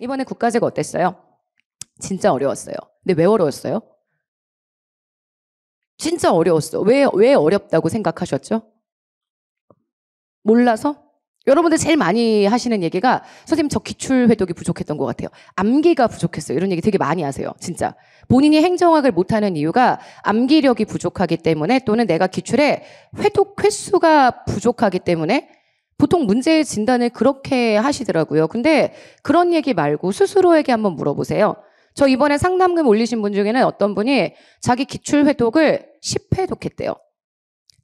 이번에 국가제가 어땠어요? 진짜 어려웠어요. 근데 왜 어려웠어요? 진짜 어려웠어. 왜, 왜 어렵다고 생각하셨죠? 몰라서? 여러분들 제일 많이 하시는 얘기가 선생님 저 기출 회독이 부족했던 것 같아요. 암기가 부족했어요. 이런 얘기 되게 많이 하세요. 진짜 본인이 행정학을 못하는 이유가 암기력이 부족하기 때문에 또는 내가 기출에 회독 횟수가 부족하기 때문에 보통 문제 진단을 그렇게 하시더라고요. 근데 그런 얘기 말고 스스로에게 한번 물어보세요. 저 이번에 상담금 올리신 분 중에는 어떤 분이 자기 기출 회독을 10회독 했대요.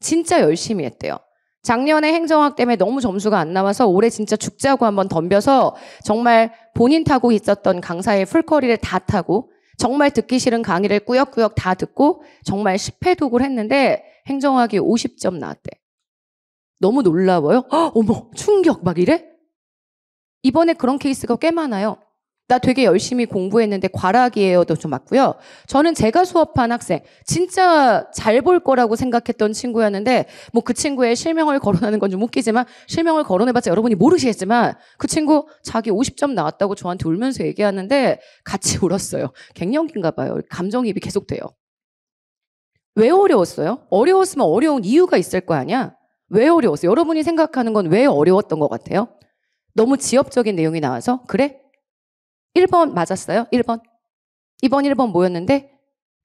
진짜 열심히 했대요. 작년에 행정학 때문에 너무 점수가 안 나와서 올해 진짜 죽자고 한번 덤벼서 정말 본인 타고 있었던 강사의 풀거리를 다 타고 정말 듣기 싫은 강의를 꾸역꾸역 다 듣고 정말 10회독을 했는데 행정학이 50점 나왔대. 너무 놀라워요. 어머, 충격 막 이래? 이번에 그런 케이스가 꽤 많아요. 나 되게 열심히 공부했는데 과락이에요도 좀 맞고요. 저는 제가 수업한 학생, 진짜 잘 볼 거라고 생각했던 친구였는데, 뭐 그 친구의 실명을 거론하는 건 좀 웃기지만, 실명을 거론해봤자 여러분이 모르시겠지만, 그 친구 자기 50점 나왔다고 저한테 울면서 얘기하는데, 같이 울었어요. 갱년기인가 봐요. 감정입이 계속돼요. 왜 어려웠어요? 어려웠으면 어려운 이유가 있을 거 아니야? 왜 어려웠어요? 여러분이 생각하는 건 왜 어려웠던 것 같아요? 너무 지엽적인 내용이 나와서 그래? 1번 맞았어요? 1번. 2번, 1번 뭐였는데?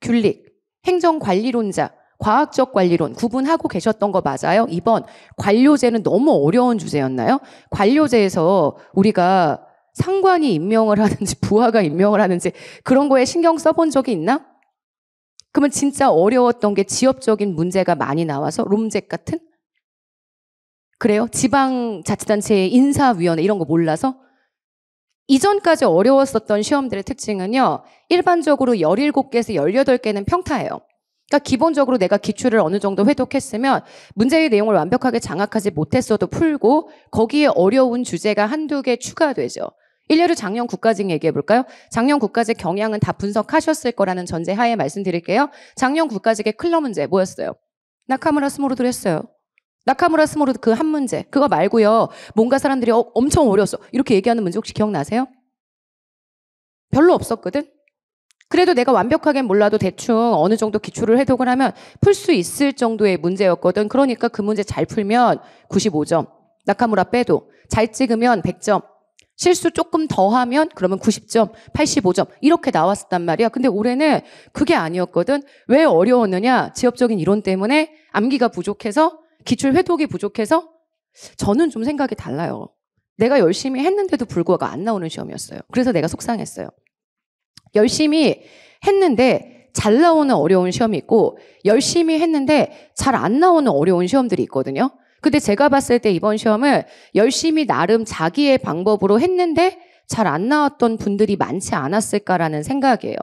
귤릭, 행정관리론자, 과학적 관리론 구분하고 계셨던 거 맞아요? 2번, 관료제는 너무 어려운 주제였나요? 관료제에서 우리가 상관이 임명을 하는지 부하가 임명을 하는지 그런 거에 신경 써본 적이 있나? 그러면 진짜 어려웠던 게 지엽적인 문제가 많이 나와서 롬잭 같은? 그래요? 지방자치단체 인사위원회 이런 거 몰라서? 이전까지 어려웠었던 시험들의 특징은요, 일반적으로 17개에서 18개는 평타예요. 그러니까 기본적으로 내가 기출을 어느 정도 회독했으면 문제의 내용을 완벽하게 장악하지 못했어도 풀고 거기에 어려운 주제가 한두 개 추가되죠. 일례로 작년 국가직 얘기해 볼까요? 작년 국가직 경향은 다 분석하셨을 거라는 전제 하에 말씀드릴게요. 작년 국가직의 클러 문제 뭐였어요? 나카무라 스모로도 했어요. 나카무라 스모르 그한 문제 그거 말고요. 뭔가 사람들이 어, 엄청 어려웠어 이렇게 얘기하는 문제 혹시 기억나세요? 별로 없었거든. 그래도 내가 완벽하게 몰라도 대충 어느 정도 기출을 해독을 하면 풀 수 있을 정도의 문제였거든. 그러니까 그 문제 잘 풀면 95점. 나카무라 빼도 잘 찍으면 100점. 실수 조금 더 하면 그러면 90점, 85점 이렇게 나왔었단 말이야. 근데 올해는 그게 아니었거든. 왜 어려웠느냐? 지엽적인 이론 때문에 암기가 부족해서 기출 회독이 부족해서 저는 좀 생각이 달라요. 내가 열심히 했는데도 불구하고 안 나오는 시험이었어요. 그래서 내가 속상했어요. 열심히 했는데 잘 나오는 어려운 시험이 있고 열심히 했는데 잘 안 나오는 어려운 시험들이 있거든요. 근데 제가 봤을 때 이번 시험을 열심히 나름 자기의 방법으로 했는데 잘 안 나왔던 분들이 많지 않았을까라는 생각이에요.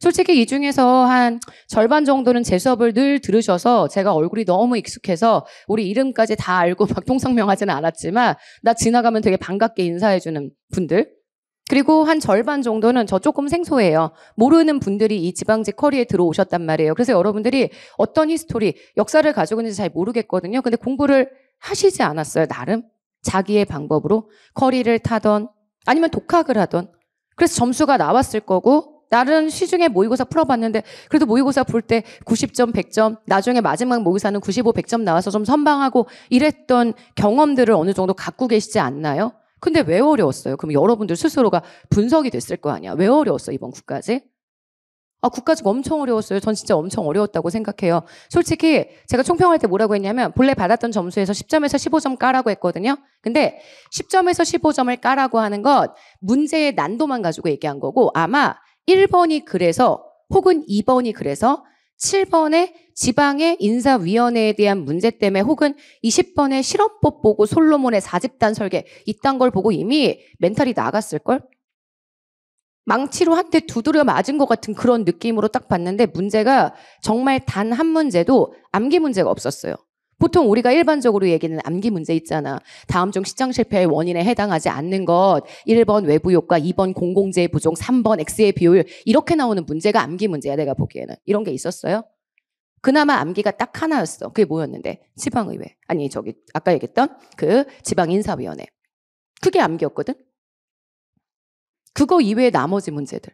솔직히 이 중에서 한 절반 정도는 제 수업을 늘 들으셔서 제가 얼굴이 너무 익숙해서 우리 이름까지 다 알고 막 통성명하지는 않았지만 나 지나가면 되게 반갑게 인사해주는 분들 그리고 한 절반 정도는 저 조금 생소해요. 모르는 분들이 이 지방직 커리에 들어오셨단 말이에요. 그래서 여러분들이 어떤 히스토리, 역사를 가지고 있는지 잘 모르겠거든요. 근데 공부를 하시지 않았어요, 나름. 자기의 방법으로. 커리를 타던, 아니면 독학을 하던. 그래서 점수가 나왔을 거고, 다른 시중에 모의고사 풀어봤는데 그래도 모의고사 볼 때 90점, 100점, 나중에 마지막 모의사는 95, 100점 나와서 좀 선방하고 이랬던 경험들을 어느 정도 갖고 계시지 않나요? 근데 왜 어려웠어요? 그럼 여러분들 스스로가 분석이 됐을 거 아니야. 왜 어려웠어 이번 국까지? 아, 국가지 엄청 어려웠어요. 전 진짜 엄청 어려웠다고 생각해요. 솔직히 제가 총평할 때 뭐라고 했냐면 본래 받았던 점수에서 10점에서 15점 까라고 했거든요. 근데 10점에서 15점을 까라고 하는 것 문제의 난도만 가지고 얘기한 거고 아마 1번이 그래서 혹은 2번이 그래서 7번의 지방의 인사위원회에 대한 문제 때문에 혹은 2 0번의 실업법 보고 솔로몬의 4집단 설계 이딴 걸 보고 이미 멘탈이 나갔을걸? 망치로 한테 두드려 맞은 것 같은 그런 느낌으로 딱 봤는데 문제가 정말 단 한 문제도 암기 문제가 없었어요. 보통 우리가 일반적으로 얘기는 하 암기 문제 있잖아. 다음 중 시장 실패의 원인에 해당하지 않는 것, 1번 외부 효과, 2번 공공재의 부종, 3번 X의 비율 이렇게 나오는 문제가 암기 문제야 내가 보기에는. 이런 게 있었어요? 그나마 암기가 딱 하나였어. 그게 뭐였는데? 지방의회. 아니, 저기, 아까 얘기했던 그 지방인사위원회. 그게 암기였거든? 그거 이외에 나머지 문제들.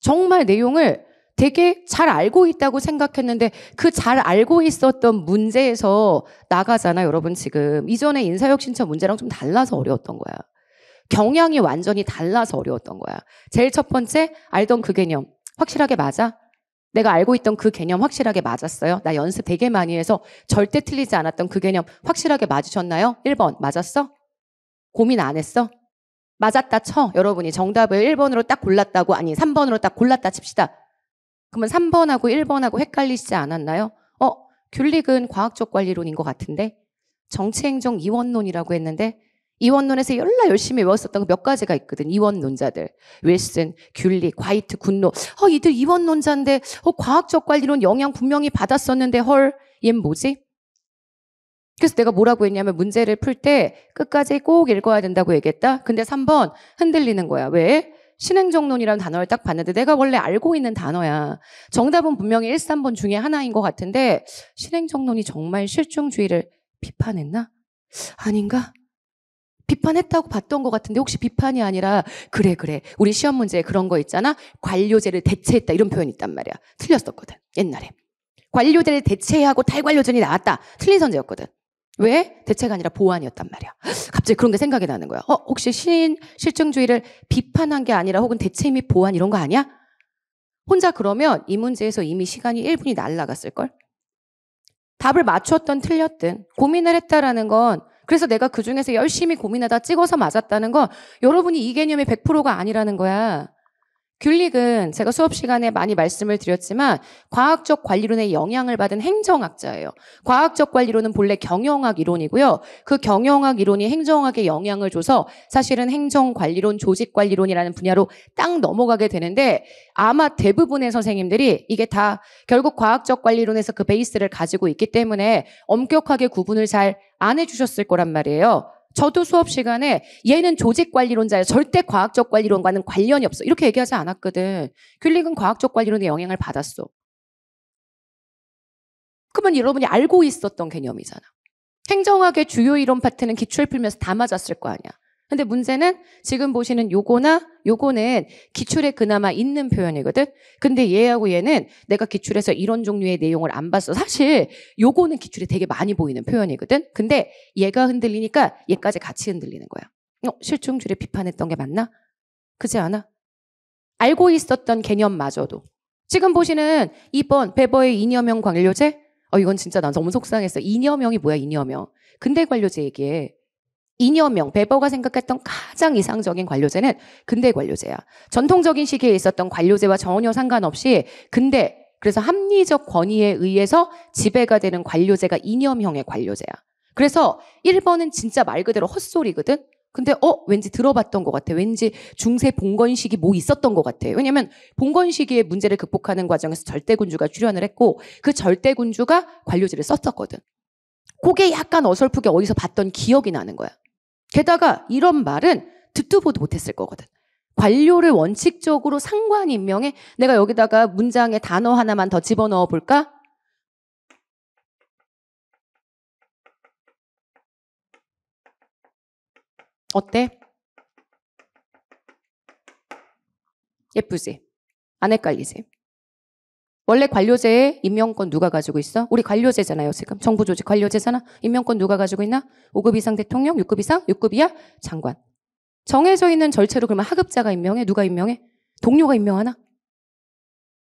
정말 내용을 되게 잘 알고 있다고 생각했는데 그 잘 알고 있었던 문제에서 나가잖아, 여러분 지금. 이전에 인사혁신처 문제랑 좀 달라서 어려웠던 거야. 경향이 완전히 달라서 어려웠던 거야. 제일 첫 번째, 알던 그 개념. 확실하게 맞아? 내가 알고 있던 그 개념 확실하게 맞았어요? 나 연습 되게 많이 해서 절대 틀리지 않았던 그 개념 확실하게 맞으셨나요? 1번, 맞았어? 고민 안 했어? 맞았다 쳐. 여러분이 정답을 1번으로 딱 골랐다고, 아니, 3번으로 딱 골랐다 칩시다. 그러면 3번하고 1번하고 헷갈리시지 않았나요? 어, 귤릭은 과학적 관리론인 것 같은데 정치행정 이원론이라고 했는데 이원론에서 열라 열심히 외웠었던 몇 가지가 있거든. 이원론자들. 윌슨, 귤리, 과이트, 군노. 어, 이들 이원론자인데, 어, 과학적 관리론 영향 분명히 받았었는데, 헐, 얜 뭐지? 그래서 내가 뭐라고 했냐면 문제를 풀 때 끝까지 꼭 읽어야 된다고 얘기했다. 근데 3번 흔들리는 거야. 왜? 신행정론이라는 단어를 딱 봤는데 내가 원래 알고 있는 단어야. 정답은 분명히 1, 3번 중에 하나인 것 같은데 신행정론이 정말 실종주의를 비판했나? 아닌가? 비판했다고 봤던 것 같은데 혹시 비판이 아니라 그래 그래 우리 시험 문제에 그런 거 있잖아 관료제를 대체했다 이런 표현이 있단 말이야 틀렸었거든 옛날에 관료제를 대체하고 탈관료전이 나왔다 틀린 선제였거든 왜? 대체가 아니라 보완이었단 말이야. 갑자기 그런 게 생각이 나는 거야. 어, 혹시 신, 실증주의를 비판한 게 아니라 혹은 대체 및 보완 이런 거 아니야? 혼자 그러면 이 문제에서 이미 시간이 1분이 날라갔을걸? 답을 맞췄던 틀렸든 고민을 했다라는 건 그래서 내가 그 중에서 열심히 고민하다 찍어서 맞았다는 건 여러분이 이 개념이 100%가 아니라는 거야. 귤릭은 제가 수업 시간에 많이 말씀을 드렸지만 과학적 관리론의 영향을 받은 행정학자예요. 과학적 관리론은 본래 경영학 이론이고요. 그 경영학 이론이 행정학에 영향을 줘서 사실은 행정 관리론, 조직 관리론이라는 분야로 딱 넘어가게 되는데 아마 대부분의 선생님들이 이게 다 결국 과학적 관리론에서 그 베이스를 가지고 있기 때문에 엄격하게 구분을 잘 안 해주셨을 거란 말이에요. 저도 수업 시간에 얘는 조직 관리론자야. 절대 과학적 관리론과는 관련이 없어. 이렇게 얘기하지 않았거든. 귤릭은 과학적 관리론의 영향을 받았어. 그러면 여러분이 알고 있었던 개념이잖아. 행정학의 주요 이론 파트는 기출을 풀면서 다 맞았을 거 아니야. 근데 문제는 지금 보시는 요거나 요거는 기출에 그나마 있는 표현이거든. 근데 얘하고 얘는 내가 기출에서 이런 종류의 내용을 안 봤어. 사실 요거는 기출에 되게 많이 보이는 표현이거든. 근데 얘가 흔들리니까 얘까지 같이 흔들리는 거야. 어, 실충주를 비판했던 게 맞나? 그지 않아? 알고 있었던 개념마저도. 지금 보시는 이번 베버의 이념형 관료제? 어, 이건 진짜 난 너무 속상했어. 이념형이 뭐야, 이념형. 근대 관료제 얘기해. 이념형 베버가 생각했던 가장 이상적인 관료제는 근대 관료제야. 전통적인 시기에 있었던 관료제와 전혀 상관없이 근대 그래서 합리적 권위에 의해서 지배가 되는 관료제가 이념형의 관료제야. 그래서 1번은 진짜 말 그대로 헛소리거든. 근데 어 왠지 들어봤던 것 같아. 왠지 중세 봉건 시기 뭐 있었던 것 같아. 왜냐면 봉건 시기의 문제를 극복하는 과정에서 절대 군주가 출현을 했고 그 절대 군주가 관료제를 썼었거든. 그게 약간 어설프게 어디서 봤던 기억이 나는 거야. 게다가 이런 말은 듣도 보도 못했을 거거든. 관료를 원칙적으로 상관 임명해 내가 여기다가 문장의 단어 하나만 더 집어넣어 볼까? 어때? 예쁘지? 안 헷갈리지? 원래 관료제의 임명권 누가 가지고 있어? 우리 관료제잖아요, 지금. 정부 조직 관료제잖아. 임명권 누가 가지고 있나? 5급 이상 대통령, 6급 이상, 6급 이야 장관. 정해져 있는 절차로 그러면 하급자가 임명해? 누가 임명해? 동료가 임명하나?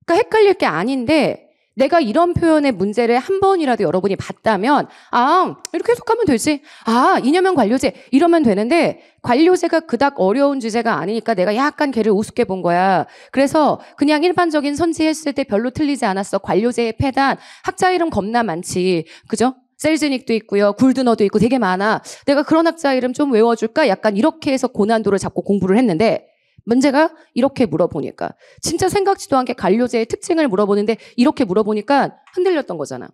그러니까 헷갈릴 게 아닌데 내가 이런 표현의 문제를 한 번이라도 여러분이 봤다면 아 이렇게 해석하면 되지 아 이념형 관료제 이러면 되는데 관료제가 그닥 어려운 주제가 아니니까 내가 약간 걔를 우습게 본 거야 그래서 그냥 일반적인 선지했을 때 별로 틀리지 않았어 관료제의 패단 학자 이름 겁나 많지 그죠? 셀즈닉도 있고요. 굴드너도 있고 되게 많아. 내가 그런 학자 이름 좀 외워줄까? 약간 이렇게 해서 고난도를 잡고 공부를 했는데 문제가 이렇게 물어보니까 진짜 생각지도 않게 관료제의 특징을 물어보는데 이렇게 물어보니까 흔들렸던 거잖아.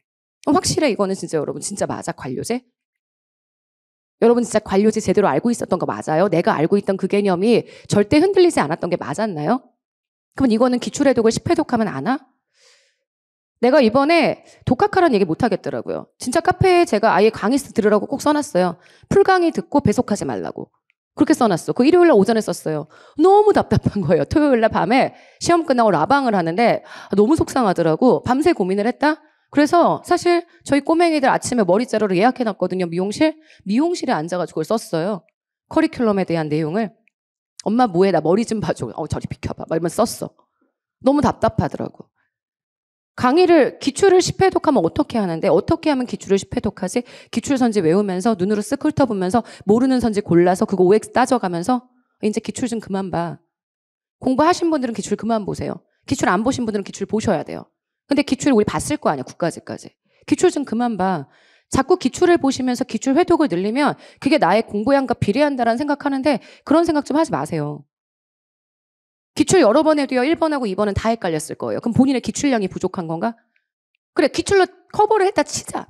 어, 확실해 이거는 진짜 여러분 진짜 맞아 관료제? 여러분 진짜 관료제 제대로 알고 있었던 거 맞아요? 내가 알고 있던 그 개념이 절대 흔들리지 않았던 게 맞았나요? 그럼 이거는 기출해독을 10회독하면 아나? 내가 이번에 독학하라는 얘기 못 하겠더라고요. 진짜 카페에 제가 아예 강의 들으라고 꼭 써놨어요. 풀강의 듣고 배속하지 말라고. 그렇게 써놨어. 그 일요일 날 오전에 썼어요. 너무 답답한 거예요. 토요일 날 밤에 시험 끝나고 라방을 하는데 너무 속상하더라고. 밤새 고민을 했다? 그래서 사실 저희 꼬맹이들 아침에 머리 자르러 예약해놨거든요. 미용실. 미용실에 앉아가지고 그걸 썼어요. 커리큘럼에 대한 내용을. 엄마 뭐해? 나 머리 좀 봐줘. 어, 저리 비켜봐. 말만 썼어. 너무 답답하더라고. 강의를 기출을 10회독하면 어떻게 하는데 어떻게 하면 기출을 10회독하지? 기출 선지 외우면서 눈으로 쓱 훑어보면서 모르는 선지 골라서 그거 OX 따져가면서 이제 기출 좀 그만 봐. 공부하신 분들은 기출 그만 보세요. 기출 안 보신 분들은 기출 보셔야 돼요. 근데 기출 우리 봤을 거 아니야 국가직까지. 기출 좀 그만 봐. 자꾸 기출을 보시면서 기출 회독을 늘리면 그게 나의 공부량과 비례한다라는 생각하는데 그런 생각 좀 하지 마세요. 기출 여러 번 해도요, 1번하고 2번은 다 헷갈렸을 거예요. 그럼 본인의 기출량이 부족한 건가? 그래, 기출로 커버를 했다 치자.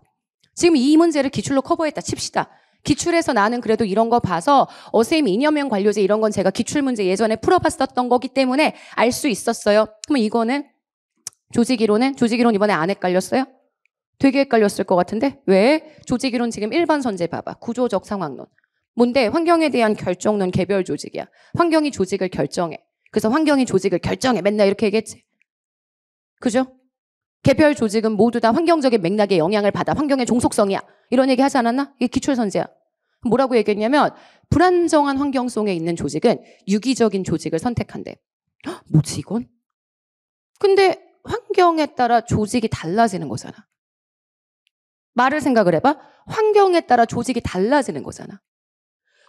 지금 이 문제를 기출로 커버했다 칩시다. 기출에서 나는 그래도 이런 거 봐서 어쌤 이념형 관료제 이런 건 제가 기출 문제 예전에 풀어봤었던 거기 때문에 알 수 있었어요. 그러면 이거는 조직이론은 조직이론 이번에 안 헷갈렸어요? 되게 헷갈렸을 것 같은데 왜? 조직이론 지금 일반 선제 봐봐. 구조적 상황론. 뭔데? 환경에 대한 결정론 개별 조직이야. 환경이 조직을 결정해. 그래서 환경이 조직을 결정해. 맨날 이렇게 얘기했지. 그죠? 개별 조직은 모두 다 환경적인 맥락에 영향을 받아. 환경의 종속성이야. 이런 얘기 하지 않았나? 이게 기출선제야. 뭐라고 얘기했냐면, 불안정한 환경 속에 있는 조직은 유기적인 조직을 선택한대. 헉, 뭐지, 이건? 근데 환경에 따라 조직이 달라지는 거잖아. 말을 생각을 해봐. 환경에 따라 조직이 달라지는 거잖아.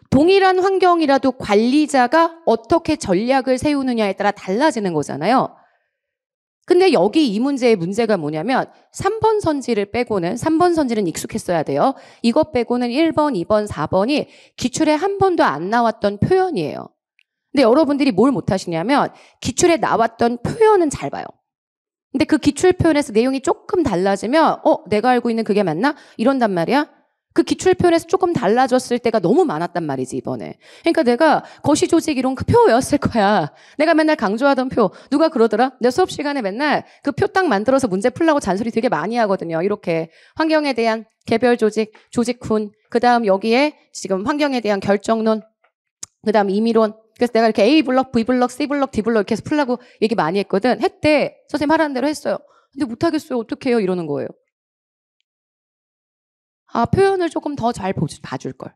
동일한 환경이라도 관리자가 어떻게 전략을 세우느냐에 따라 달라지는 거잖아요. 근데 여기 이 문제의 문제가 뭐냐면 3번 선지를 빼고는 3번 선지는 익숙했어야 돼요. 이것 빼고는 1번, 2번, 4번이 기출에 한 번도 안 나왔던 표현이에요. 근데 여러분들이 뭘 못하시냐면 기출에 나왔던 표현은 잘 봐요. 근데 그 기출 표현에서 내용이 조금 달라지면 어 내가 알고 있는 그게 맞나 이런단 말이야. 그 기출표에서 현 조금 달라졌을 때가 너무 많았단 말이지, 이번에. 그러니까 내가 거시 조직 이론 그표였을 거야. 내가 맨날 강조하던 표. 누가 그러더라? 내 수업 시간에 맨날 그 표 딱 만들어서 문제 풀라고 잔소리 되게 많이 하거든요. 이렇게. 환경에 대한 개별 조직, 조직군. 그 다음 여기에 지금 환경에 대한 결정론. 그 다음 임의론. 그래서 내가 이렇게 A 블럭, B 블럭, C 블럭, D 블럭 이렇게 해서 풀라고 얘기 많이 했거든. 했대. 선생님 하라는 대로 했어요. 근데 못하겠어요. 어떻게 해요? 이러는 거예요. 아, 표현을 조금 더 잘 봐줄 걸.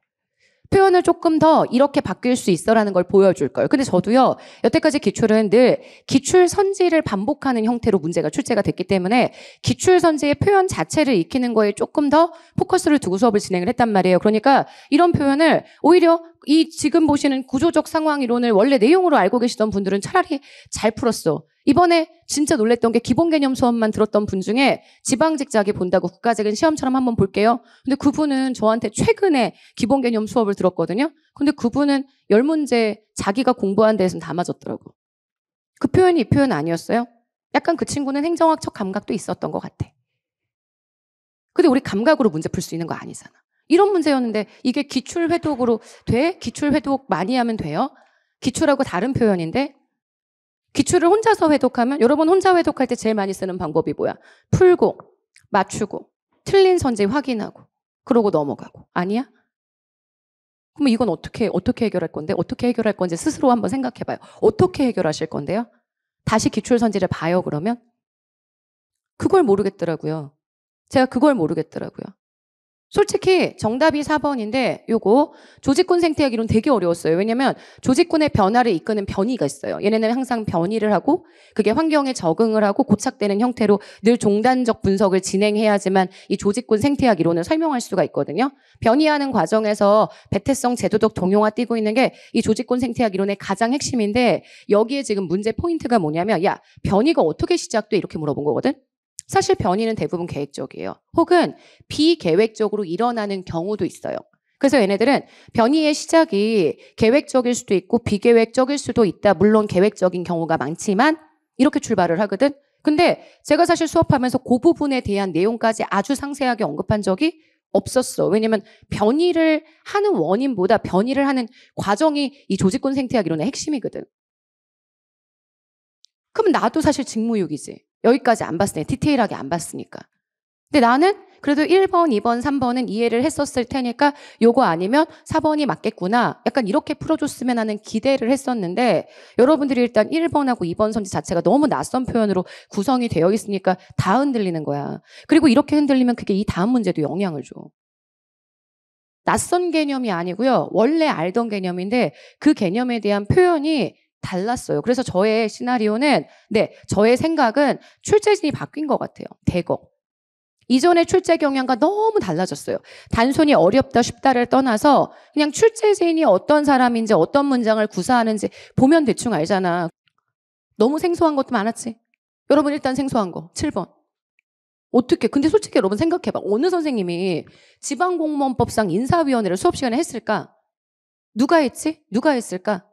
표현을 조금 더 이렇게 바뀔 수 있어라는 걸 보여줄 걸. 근데 저도요, 여태까지 기출은 늘 기출 선지를 반복하는 형태로 문제가 출제가 됐기 때문에 기출 선지의 표현 자체를 익히는 거에 조금 더 포커스를 두고 수업을 진행을 했단 말이에요. 그러니까 이런 표현을 오히려 이 지금 보시는 구조적 상황 이론을 원래 내용으로 알고 계시던 분들은 차라리 잘 풀었어. 이번에 진짜 놀랬던 게 기본 개념 수업만 들었던 분 중에 지방직자기 본다고 국가적인 시험처럼 한번 볼게요. 근데 그분은 저한테 최근에 기본 개념 수업을 들었거든요. 근데 그분은 열 문제 자기가 공부한 데에선 다 맞았더라고. 그 표현이 이 표현 아니었어요? 약간 그 친구는 행정학적 감각도 있었던 것 같아. 근데 우리 감각으로 문제 풀 수 있는 거 아니잖아. 이런 문제였는데 이게 기출 회독으로 돼? 기출 회독 많이 하면 돼요? 기출하고 다른 표현인데 기출을 혼자서 회독하면 여러분 혼자 회독할 때 제일 많이 쓰는 방법이 뭐야? 풀고 맞추고 틀린 선지 확인하고 그러고 넘어가고 아니야? 그럼 이건 어떻게 어떻게 해결할 건데 어떻게 해결할 건지 스스로 한번 생각해봐요. 어떻게 해결하실 건데요? 다시 기출 선지를 봐요 그러면 그걸 모르겠더라고요. 제가 그걸 모르겠더라고요. 솔직히 정답이 4번인데 요거 조직군 생태학 이론 되게 어려웠어요. 왜냐면 조직군의 변화를 이끄는 변이가 있어요. 얘네는 항상 변이를 하고 그게 환경에 적응을 하고 고착되는 형태로 늘 종단적 분석을 진행해야지만 이 조직군 생태학 이론을 설명할 수가 있거든요. 변이하는 과정에서 배태성 제도적 동용화 띄고 있는 게 이 조직군 생태학 이론의 가장 핵심인데 여기에 지금 문제 포인트가 뭐냐면 야 변이가 어떻게 시작돼 이렇게 물어본 거거든. 사실 변이는 대부분 계획적이에요. 혹은 비계획적으로 일어나는 경우도 있어요. 그래서 얘네들은 변이의 시작이 계획적일 수도 있고 비계획적일 수도 있다. 물론 계획적인 경우가 많지만 이렇게 출발을 하거든. 근데 제가 사실 수업하면서 그 부분에 대한 내용까지 아주 상세하게 언급한 적이 없었어. 왜냐면 변이를 하는 원인보다 변이를 하는 과정이 이 조직권 생태학 이론의 핵심이거든. 그럼 나도 사실 직무유기지. 여기까지 안봤으니 디테일하게 안 봤으니까. 근데 나는 그래도 1번, 2번, 3번은 이해를 했었을 테니까 요거 아니면 4번이 맞겠구나. 약간 이렇게 풀어줬으면 하는 기대를 했었는데 여러분들이 일단 1번하고 2번 선지 자체가 너무 낯선 표현으로 구성이 되어 있으니까 다 흔들리는 거야. 그리고 이렇게 흔들리면 그게 이 다음 문제도 영향을 줘. 낯선 개념이 아니고요. 원래 알던 개념인데 그 개념에 대한 표현이 달랐어요. 그래서 저의 시나리오는, 네, 저의 생각은 출제진이 바뀐 것 같아요. 대거. 이전의 출제 경향과 너무 달라졌어요. 단순히 어렵다 쉽다를 떠나서 그냥 출제진이 어떤 사람인지 어떤 문장을 구사하는지 보면 대충 알잖아. 너무 생소한 것도 많았지. 여러분 일단 생소한 거 7번. 어떻게? 근데 솔직히 여러분 생각해봐. 어느 선생님이 지방공무원법상 인사위원회를 수업 시간에 했을까? 누가 했지? 누가 했을까?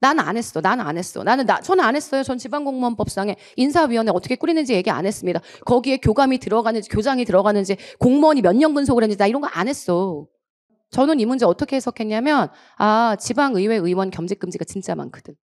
난안 했어. 나는 안 했어. 나는 나, 저는 안 했어요. 전 지방공무원법상에 인사위원회 어떻게 꾸리는지 얘기 안 했습니다. 거기에 교감이 들어가는지, 교장이 들어가는지, 공무원이 몇년 근속을 했는지 나 이런 거 안 했어. 저는 이 문제 어떻게 해석했냐면, 아, 지방의회 의원 겸직금지가 진짜 많거든.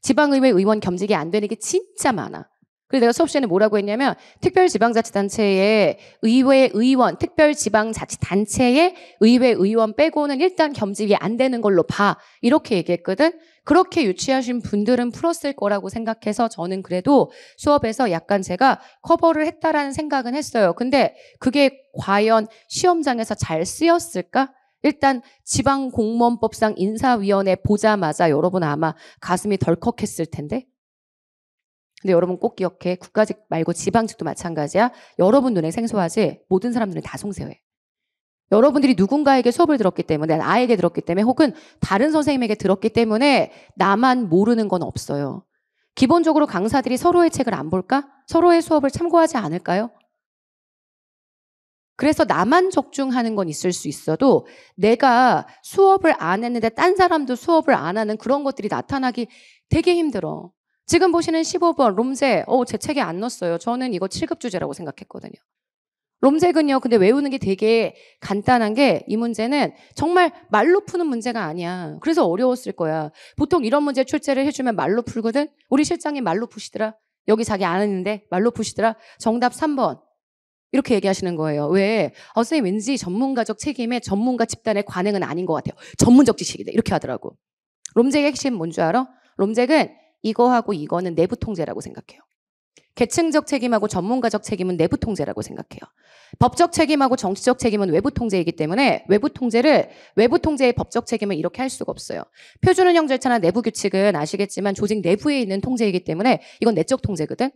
지방의회 의원 겸직이 안 되는 게 진짜 많아. 그래서 내가 수업 시간에 뭐라고 했냐면 특별지방자치단체의 의회 의원, 특별지방자치단체의 의회 의원 빼고는 일단 겸직이 안 되는 걸로 봐 이렇게 얘기했거든. 그렇게 유치하신 분들은 풀었을 거라고 생각해서 저는 그래도 수업에서 약간 제가 커버를 했다라는 생각은 했어요. 근데 그게 과연 시험장에서 잘 쓰였을까? 일단 지방 공무원법상 인사위원회 보자마자 여러분 아마 가슴이 덜컥했을 텐데. 근데 여러분 꼭 기억해. 국가직 말고 지방직도 마찬가지야. 여러분 눈에 생소하지 모든 사람 눈에 다 송세호해. 여러분들이 누군가에게 수업을 들었기 때문에 나에게 들었기 때문에 혹은 다른 선생님에게 들었기 때문에 나만 모르는 건 없어요. 기본적으로 강사들이 서로의 책을 안 볼까? 서로의 수업을 참고하지 않을까요? 그래서 나만 적중하는 건 있을 수 있어도 내가 수업을 안 했는데 딴 사람도 수업을 안 하는 그런 것들이 나타나기 되게 힘들어. 지금 보시는 15번 롬제, 어, 제 책에 안 넣었어요. 저는 이거 7급 주제라고 생각했거든요. 롬색은요, 근데 외우는 게 되게 간단한 게 이 문제는 정말 말로 푸는 문제가 아니야. 그래서 어려웠을 거야. 보통 이런 문제 출제를 해주면 말로 풀거든? 우리 실장이 말로 푸시더라. 여기 자기 안했는데 말로 푸시더라. 정답 3번. 이렇게 얘기하시는 거예요. 왜? 어, 선생님 왠지 전문가적 책임의 전문가 집단의 관행은 아닌 것 같아요. 전문적 지식이다. 이렇게 하더라고. 롬잭의 핵심 뭔 줄 알아? 롬잭은 이거하고 이거는 내부 통제라고 생각해요. 계층적 책임하고 전문가적 책임은 내부 통제라고 생각해요. 법적 책임하고 정치적 책임은 외부 통제이기 때문에 외부 통제를 외부 통제의 법적 책임을 이렇게 할 수가 없어요. 표준운영 절차나 내부 규칙은 아시겠지만 조직 내부에 있는 통제이기 때문에 이건 내적 통제거든.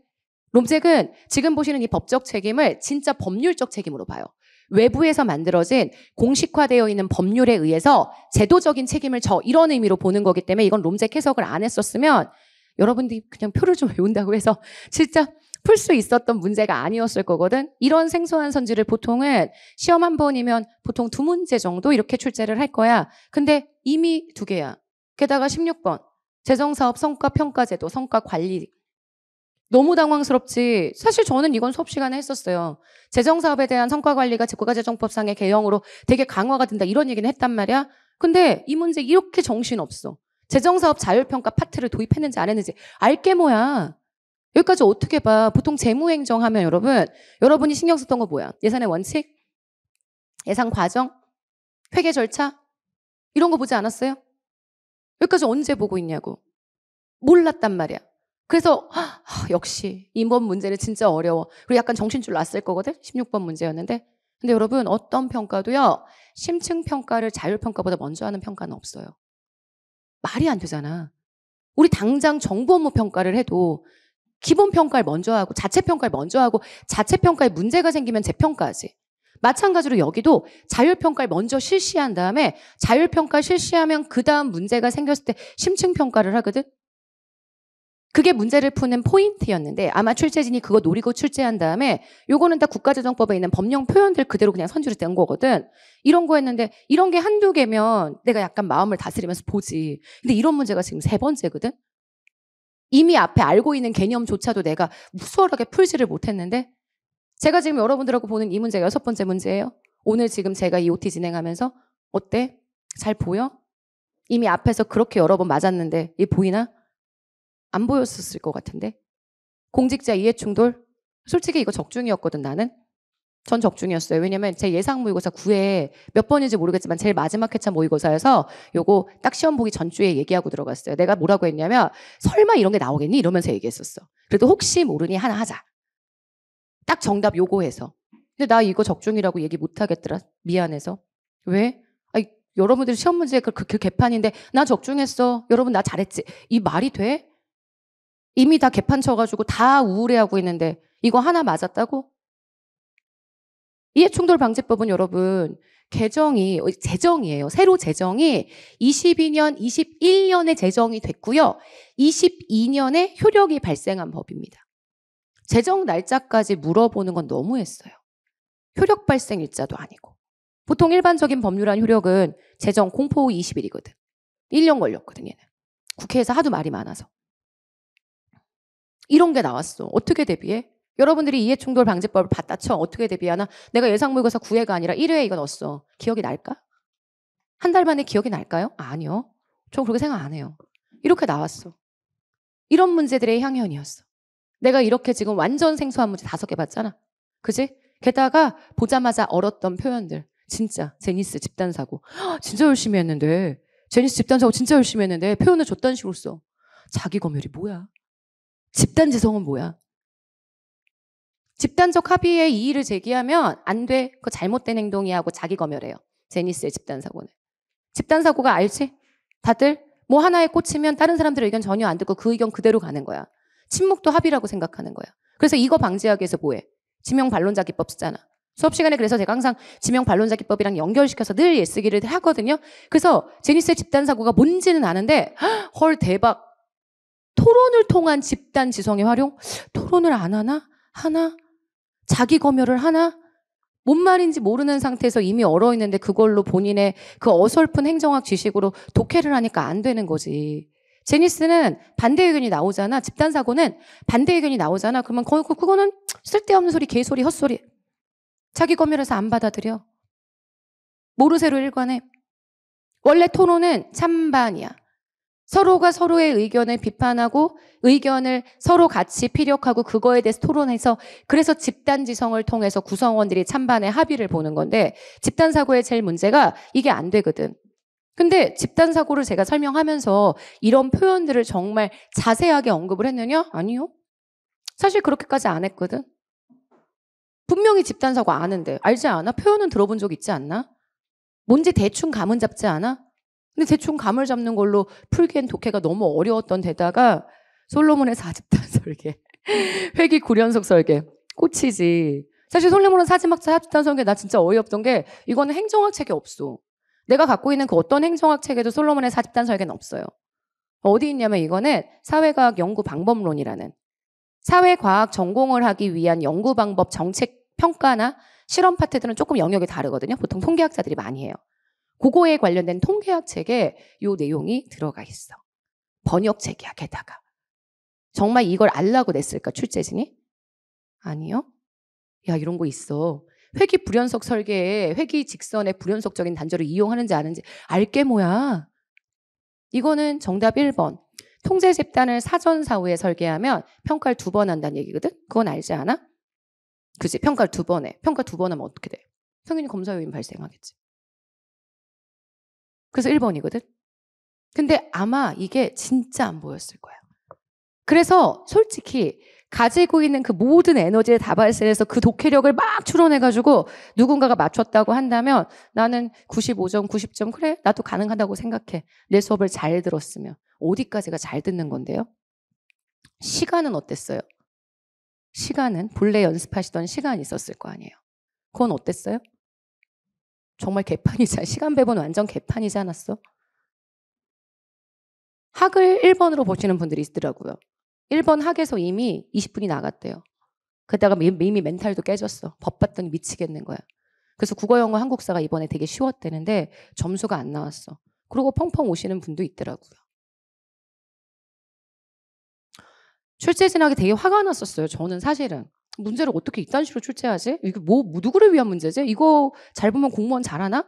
롬잭은 지금 보시는 이 법적 책임을 진짜 법률적 책임으로 봐요. 외부에서 만들어진 공식화되어 있는 법률에 의해서 제도적인 책임을 져 이런 의미로 보는 거기 때문에 이건 롬잭 해석을 안 했었으면 여러분들이 그냥 표를 좀 외운다고 해서 진짜 풀 수 있었던 문제가 아니었을 거거든. 이런 생소한 선지를 보통은 시험 한 번이면 보통 두 문제 정도 이렇게 출제를 할 거야. 근데 이미 두 개야. 게다가 16번. 재정사업 성과평가제도, 성과관리. 너무 당황스럽지. 사실 저는 이건 수업 시간에 했었어요. 재정사업에 대한 성과관리가 국가재정법상의 개형으로 되게 강화가 된다. 이런 얘기는 했단 말이야. 근데 이 문제 이렇게 정신없어. 재정사업 자율평가 파트를 도입했는지 안 했는지 알게 뭐야. 여기까지 어떻게 봐. 보통 재무행정 하면 여러분, 여러분이 신경 썼던 거 뭐야? 예산의 원칙? 예산 과정? 회계 절차? 이런 거 보지 않았어요? 여기까지 언제 보고 있냐고. 몰랐단 말이야. 그래서 아, 아 역시 이번 문제는 진짜 어려워. 그리고 약간 정신줄 났을 거거든. 16번 문제였는데. 근데 여러분 어떤 평가도요. 심층 평가를 자율 평가보다 먼저 하는 평가는 없어요. 말이 안 되잖아. 우리 당장 정부 업무 평가를 해도 기본 평가를 먼저 하고 자체 평가를 먼저 하고 자체 평가에 문제가 생기면 재평가하지. 마찬가지로 여기도 자율평가를 먼저 실시한 다음에 자율평가 실시하면 그 다음 문제가 생겼을 때 심층평가를 하거든? 그게 문제를 푸는 포인트였는데 아마 출제진이 그거 노리고 출제한 다음에 요거는 다 국가재정법에 있는 법령 표현들 그대로 그냥 선주를 뗀 거거든. 이런 거였는데 이런 게 한두 개면 내가 약간 마음을 다스리면서 보지. 근데 이런 문제가 지금 세 번째거든. 이미 앞에 알고 있는 개념조차도 내가 수월하게 풀지를 못했는데 제가 지금 여러분들하고 보는 이 문제가 여섯 번째 문제예요. 오늘 지금 제가 이 OT 진행하면서 어때? 잘 보여? 이미 앞에서 그렇게 여러 번 맞았는데 이 보이나? 안 보였었을 것 같은데. 공직자 이해충돌? 솔직히 이거 적중이었거든, 나는. 전 적중이었어요. 왜냐면 제 예상 모의고사 9회 몇 번인지 모르겠지만 제일 마지막 회차 모의고사에서 요거 딱 시험 보기 전주에 얘기하고 들어갔어요. 내가 뭐라고 했냐면 설마 이런 게 나오겠니? 이러면서 얘기했었어. 그래도 혹시 모르니 하나 하자. 딱 정답 요거해서. 근데 나 이거 적중이라고 얘기 못 하겠더라. 미안해서. 왜? 아니, 여러분들이 시험 문제 그, 그, 그 개판인데 나 적중했어. 여러분 나 잘했지. 이 말이 돼? 이미 다 개판 쳐가지고 다 우울해하고 있는데 이거 하나 맞았다고? 이해충돌 방지법은 여러분 개정이 어, 재정이에요. 새로 재정이 22년, 21년에 재정이 됐고요. 22년에 효력이 발생한 법입니다. 재정 날짜까지 물어보는 건 너무했어요. 효력 발생 일자도 아니고. 보통 일반적인 법률안 효력은 재정 공포 20일이거든. 1년 걸렸거든, 요 국회에서 하도 말이 많아서. 이런 게 나왔어. 어떻게 대비해? 여러분들이 이해충돌 방지법을 받다 쳐. 어떻게 대비하나? 내가 예상 물의고사 9회가 아니라 1회에 이거 넣었어. 기억이 날까? 한 달 만에 기억이 날까요? 아니요. 저 그렇게 생각 안 해요. 이렇게 나왔어. 이런 문제들의 향연이었어. 내가 이렇게 지금 완전 생소한 문제 다섯 개 봤잖아. 그지? 게다가 보자마자 얼었던 표현들. 진짜 제니스 집단사고. 진짜 열심히 했는데. 제니스 집단사고 진짜 열심히 했는데 표현을 줬던 식으로 써. 자기 검열이 뭐야? 집단 지성은 뭐야? 집단적 합의에 이의를 제기하면 안 돼. 그 잘못된 행동이 하고 자기 검열해요. 제니스의 집단사고는. 집단사고가 알지? 다들 뭐 하나에 꽂히면 다른 사람들의 의견 전혀 안 듣고 그 의견 그대로 가는 거야. 침묵도 합의라고 생각하는 거야. 그래서 이거 방지하기 위해서 뭐해? 지명 반론자 기법 쓰잖아. 수업 시간에 그래서 제가 항상 지명 반론자 기법이랑 연결시켜서 늘 예쓰기를 하거든요. 그래서 제니스의 집단 사고가 뭔지는 아는데 헐 대박 토론을 통한 집단 지성의 활용? 토론을 안 하나? 하나? 자기 검열을 하나? 뭔 말인지 모르는 상태에서 이미 얼어 있는데 그걸로 본인의 그 어설픈 행정학 지식으로 독해를 하니까 안 되는 거지. 제니스는 반대 의견이 나오잖아. 집단 사고는 반대 의견이 나오잖아. 그러면 거, 그거는 쓸데없는 소리, 개소리, 헛소리. 자기 검열해서 안 받아들여. 모르쇠로 일관해. 원래 토론은 찬반이야. 서로가 서로의 의견을 비판하고 의견을 서로 같이 피력하고 그거에 대해서 토론해서 그래서 집단 지성을 통해서 구성원들이 찬반의 합의를 보는 건데 집단 사고의 제일 문제가 이게 안 되거든. 근데 집단 사고를 제가 설명하면서 이런 표현들을 정말 자세하게 언급을 했느냐? 아니요. 사실 그렇게까지 안 했거든. 분명히 집단 사고 아는데 알지 않아? 표현은 들어본 적 있지 않나? 뭔지 대충 감은 잡지 않아? 근데 대충 감을 잡는 걸로 풀기엔 독해가 너무 어려웠던 데다가 솔로몬의 사집단 설계, 회기 구련석 설계, 꽃이지. 사실 솔로몬의 사지막 사집단 설계 나 진짜 어이없던 게 이거는 행정학 책에 없어. 내가 갖고 있는 그 어떤 행정학 책에도 솔로몬의 사집단 설계는 없어요. 어디 있냐면 이거는 사회과학 연구 방법론이라는 사회과학 전공을 하기 위한 연구 방법 정책 평가나 실험 파트들은 조금 영역이 다르거든요. 보통 통계학자들이 많이 해요. 그거에 관련된 통계학 책에 요 내용이 들어가 있어. 번역책이야, 게다가. 정말 이걸 알라고 냈을까, 출제진이? 아니요. 야, 이런 거 있어. 회기 불연속 설계에 회기 직선의 불연속적인 단절을 이용하는지 아는지 알게 뭐야. 이거는 정답 1번. 통제 집단을 사전사후에 설계하면 평가를 두 번 한다는 얘기거든? 그건 알지 않아? 그지? 평가를 두 번 해. 평가 두 번 하면 어떻게 돼? 당연이 검사 요인 발생하겠지. 그래서 1번이거든. 근데 아마 이게 진짜 안 보였을 거야. 그래서 솔직히 가지고 있는 그 모든 에너지를 다 발산해서 그 독해력을 막 추론해가지고 누군가가 맞췄다고 한다면 나는 95점, 90점, 그래, 나도 가능하다고 생각해. 내 수업을 잘 들었으면. 어디까지가 잘 듣는 건데요? 시간은 어땠어요? 시간은 본래 연습하시던 시간이 있었을 거 아니에요? 그건 어땠어요? 정말 개판이잖아. 시간 배분 완전 개판이지 않았어? 학을 1번으로 보시는 분들이 있더라고요. 1번 학에서 이미 20분이 나갔대요. 그때가 이미 멘탈도 깨졌어. 법 봤더니 미치겠는 거야. 그래서 국어, 영어, 한국사가 이번에 되게 쉬웠대는데 점수가 안 나왔어. 그리고 펑펑 오시는 분도 있더라고요. 출제 진학이 되게 화가 났었어요. 저는 사실은. 문제를 어떻게 이딴 식으로 출제하지? 이게 뭐, 뭐 누구를 위한 문제지? 이거 잘 보면 공무원 잘하나?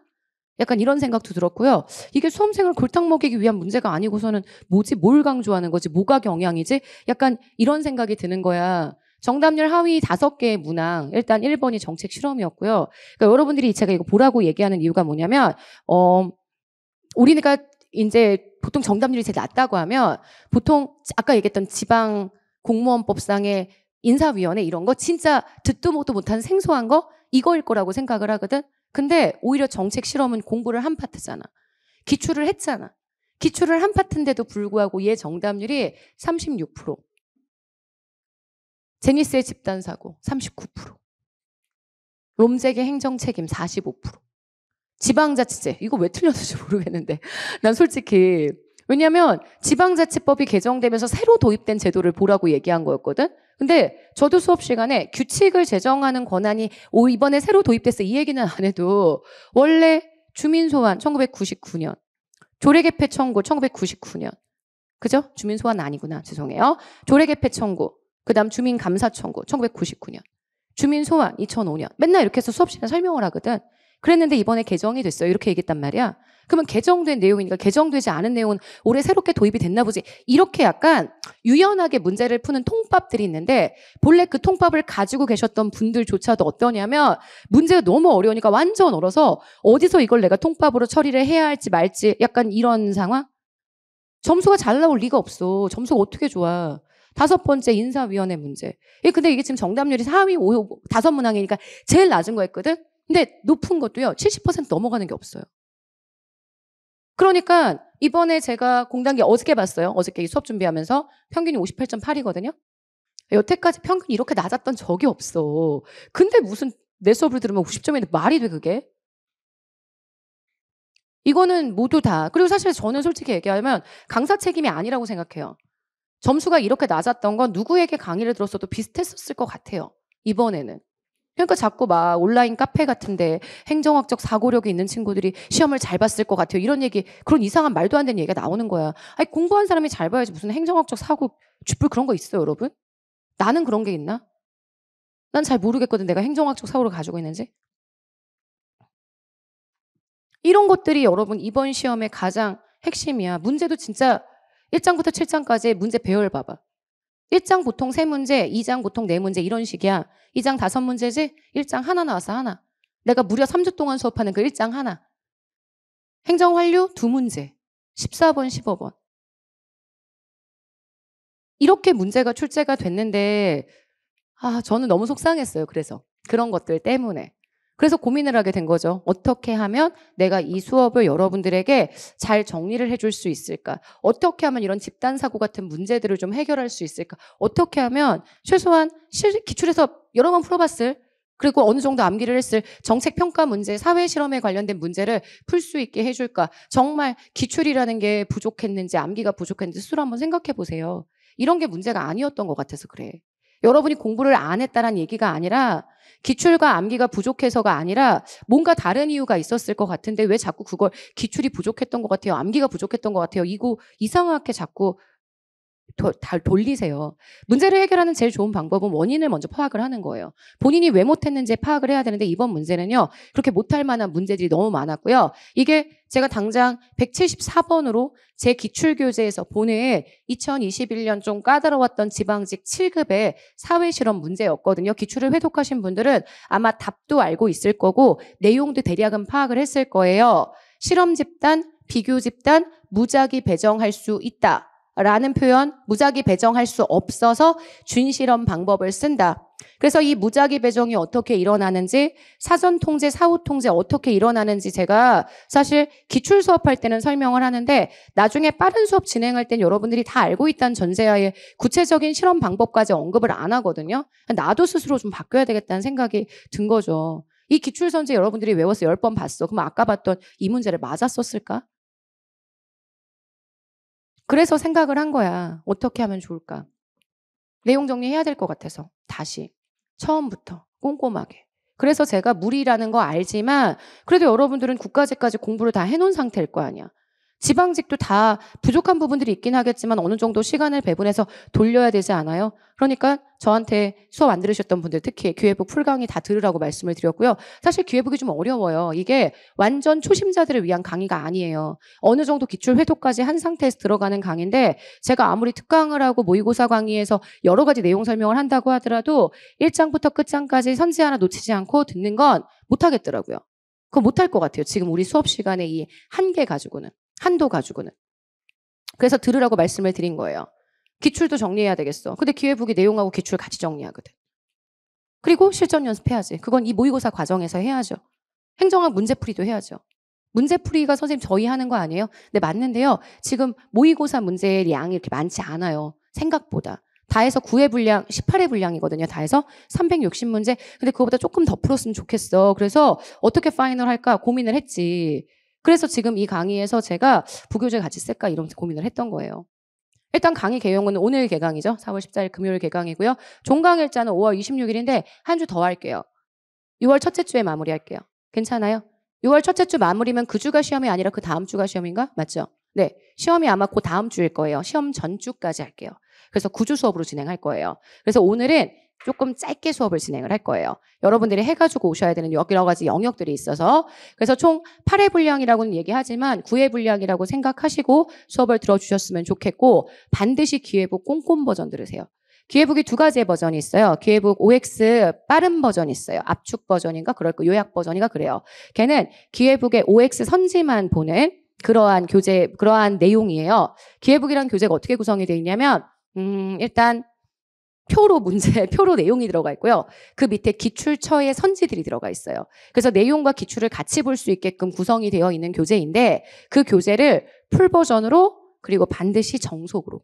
약간 이런 생각도 들었고요. 이게 수험생을 골탕 먹이기 위한 문제가 아니고서는 뭐지? 뭘 강조하는 거지? 뭐가 경향이지? 약간 이런 생각이 드는 거야. 정답률 하위 다섯 개의 문항, 일단 1번이 정책 실험이었고요. 그러니까 여러분들이 제가 이거 보라고 얘기하는 이유가 뭐냐면, 어, 우리가 이제 보통 정답률이 제일 낮다고 하면, 보통 아까 얘기했던 지방 공무원법상의 인사위원회 이런 거 진짜 듣도 못도 못한 생소한 거 이거일 거라고 생각을 하거든. 근데 오히려 정책 실험은 공부를 한 파트잖아. 기출을 했잖아. 기출을 한 파트인데도 불구하고 얘 정답률이 36%. 제니스의 집단사고 39%. 롬잭의 행정책임 45%. 지방자치제 이거 왜 틀렸는지 모르겠는데 난 솔직히 왜냐하면 지방자치법이 개정되면서 새로 도입된 제도를 보라고 얘기한 거였거든. 근데 저도 수업 시간에 규칙을 제정하는 권한이 오, 이번에 새로 도입됐어. 이 얘기는 안 해도 원래 주민소환 1999년, 조례개폐 청구 1999년. 그죠? 주민소환 아니구나. 죄송해요. 조례개폐 청구. 그 다음 주민감사 청구 1999년. 주민소환 2005년. 맨날 이렇게 해서 수업 시간 설명을 하거든. 그랬는데 이번에 개정이 됐어요. 이렇게 얘기했단 말이야. 그러면 개정된 내용이니까 개정되지 않은 내용은 올해 새롭게 도입이 됐나 보지. 이렇게 약간 유연하게 문제를 푸는 통밥들이 있는데 본래 그 통밥을 가지고 계셨던 분들조차도 어떠냐면 문제가 너무 어려우니까 완전 얼어서 어디서 이걸 내가 통밥으로 처리를 해야 할지 말지 약간 이런 상황? 점수가 잘 나올 리가 없어. 점수가 어떻게 좋아. 다섯 번째 인사위원회 문제. 예, 근데 이게 지금 정답률이 4위, 5위, 5, 다섯 문항이니까 제일 낮은 거였거든? 근데 높은 것도요, 70% 넘어가는 게 없어요. 그러니까 이번에 제가 공단계 어저께 봤어요. 어저께 수업 준비하면서 평균이 58.8이거든요. 여태까지 평균 이렇게 이 낮았던 적이 없어. 근데 무슨 내 수업을 들으면 50점인데 말이 돼 그게? 이거는 모두 다. 그리고 사실 저는 솔직히 얘기하면 강사 책임이 아니라고 생각해요. 점수가 이렇게 낮았던 건 누구에게 강의를 들었어도 비슷했었을 것 같아요. 이번에는. 그러니까 자꾸 막 온라인 카페 같은데 행정학적 사고력이 있는 친구들이 시험을 잘 봤을 것 같아요. 이런 얘기, 그런 이상한 말도 안 되는 얘기가 나오는 거야. 아니, 공부한 사람이 잘 봐야지 무슨 행정학적 사고, 쥐뿔 그런 거 있어요, 여러분? 나는 그런 게 있나? 난 잘 모르겠거든. 내가 행정학적 사고를 가지고 있는지. 이런 것들이 여러분 이번 시험의 가장 핵심이야. 문제도 진짜 1장부터 7장까지 문제 배열 봐봐. 1장 보통 3문제, 2장 보통 4문제 이런 식이야. 2장 5문제지? 1장 하나 나왔어, 하나. 내가 무려 3주 동안 수업하는 그 1장 하나. 행정 환류 2문제. 14번, 15번. 이렇게 문제가 출제가 됐는데, 아, 저는 너무 속상했어요. 그래서. 그런 것들 때문에. 그래서 고민을 하게 된 거죠. 어떻게 하면 내가 이 수업을 여러분들에게 잘 정리를 해줄 수 있을까? 어떻게 하면 이런 집단 사고 같은 문제들을 좀 해결할 수 있을까? 어떻게 하면 최소한 실 기출에서 여러 번 풀어봤을 그리고 어느 정도 암기를 했을 정책 평가 문제, 사회 실험에 관련된 문제를 풀 수 있게 해줄까? 정말 기출이라는 게 부족했는지 암기가 부족했는지 수로 한번 생각해 보세요. 이런 게 문제가 아니었던 것 같아서 그래. 여러분이 공부를 안했다는 얘기가 아니라 기출과 암기가 부족해서가 아니라 뭔가 다른 이유가 있었을 것 같은데 왜 자꾸 그걸 기출이 부족했던 것 같아요. 암기가 부족했던 것 같아요. 이거 이상하게 자꾸 도, 다 돌리세요. 문제를 해결하는 제일 좋은 방법은 원인을 먼저 파악을 하는 거예요. 본인이 왜 못했는지 파악을 해야 되는데 이번 문제는요. 그렇게 못할 만한 문제들이 너무 많았고요. 이게 제가 당장 174번으로 제 기출교재에서 보내 2021년 좀 까다로웠던 지방직 7급의 사회실험 문제였거든요. 기출을 회독하신 분들은 아마 답도 알고 있을 거고 내용도 대략은 파악을 했을 거예요. 실험 집단, 비교 집단, 무작위 배정할 수 있다. 라는 표현 무작위 배정할 수 없어서 준실험 방법을 쓴다. 그래서 이 무작위 배정이 어떻게 일어나는지 사전 통제, 사후 통제 어떻게 일어나는지 제가 사실 기출 수업할 때는 설명을 하는데 나중에 빠른 수업 진행할 땐 여러분들이 다 알고 있다는 전제하에 구체적인 실험 방법까지 언급을 안 하거든요. 나도 스스로 좀바꿔야 되겠다는 생각이 든 거죠. 이 기출선제 여러분들이 외워서 열 번 봤어. 그럼 아까 봤던 이 문제를 맞았었을까? 그래서 생각을 한 거야. 어떻게 하면 좋을까? 내용 정리해야 될 것 같아서 다시 처음부터 꼼꼼하게. 그래서 제가 무리라는 거 알지만 그래도 여러분들은 국가제까지 공부를 다 해놓은 상태일 거 아니야. 지방직도 다 부족한 부분들이 있긴 하겠지만 어느 정도 시간을 배분해서 돌려야 되지 않아요? 그러니까 저한테 수업 안 들으셨던 분들 특히 기회부 풀강의 다 들으라고 말씀을 드렸고요. 사실 기회북이 좀 어려워요. 이게 완전 초심자들을 위한 강의가 아니에요. 어느 정도 기출 회독까지 한 상태에서 들어가는 강의인데 제가 아무리 특강을 하고 모의고사 강의에서 여러 가지 내용 설명을 한다고 하더라도 1장부터 끝장까지 선지 하나 놓치지 않고 듣는 건 못하겠더라고요. 그거 못할 것 같아요. 지금 우리 수업 시간에 이 한계 가지고는. 한도 가지고는. 그래서 들으라고 말씀을 드린 거예요. 기출도 정리해야 되겠어. 근데 기회부기 내용하고 기출 같이 정리하거든. 그리고 실전 연습해야지. 그건 이 모의고사 과정에서 해야죠. 행정학 문제풀이도 해야죠. 문제풀이가 선생님 저희 하는 거 아니에요? 네, 맞는데요. 지금 모의고사 문제의 양이 이렇게 많지 않아요. 생각보다. 다 해서 9회 분량, 18회 분량이거든요. 다 해서 360문제. 근데 그거보다 조금 더 풀었으면 좋겠어. 그래서 어떻게 파이널 할까 고민을 했지. 그래서 지금 이 강의에서 제가 부교재 같이 쓸까 이런 고민을 했던 거예요. 일단 강의 개요은 오늘 개강이죠. 4월 14일 금요일 개강이고요. 종강일자는 5월 26일인데 한 주 더 할게요. 6월 첫째 주에 마무리할게요. 괜찮아요? 6월 첫째 주 마무리면 그 주가 시험이 아니라 그 다음 주가 시험인가? 맞죠? 네. 시험이 아마 그 다음 주일 거예요. 시험 전주까지 할게요. 그래서 9주 수업으로 진행할 거예요. 그래서 오늘은 조금 짧게 수업을 진행을 할 거예요. 여러분들이 해가지고 오셔야 되는 여러 가지 영역들이 있어서 그래서 총 8회 분량이라고는 얘기하지만 9회 분량이라고 생각하시고 수업을 들어주셨으면 좋겠고 반드시 기회부 꼼꼼 버전 들으세요. 기회북이 두 가지의 버전이 있어요. 기회북 OX 빠른 버전이 있어요. 압축 버전인가 그럴 거 요약 버전인가 그래요. 걔는 기회북의 OX 선지만 보는 그러한 교재 그러한 내용이에요. 기회북이란 교재가 어떻게 구성이 되어 있냐면 음, 일단 표로 문제, 표로 내용이 들어가 있고요. 그 밑에 기출처의 선지들이 들어가 있어요. 그래서 내용과 기출을 같이 볼 수 있게끔 구성이 되어 있는 교재인데 그 교재를 풀 버전으로 그리고 반드시 정속으로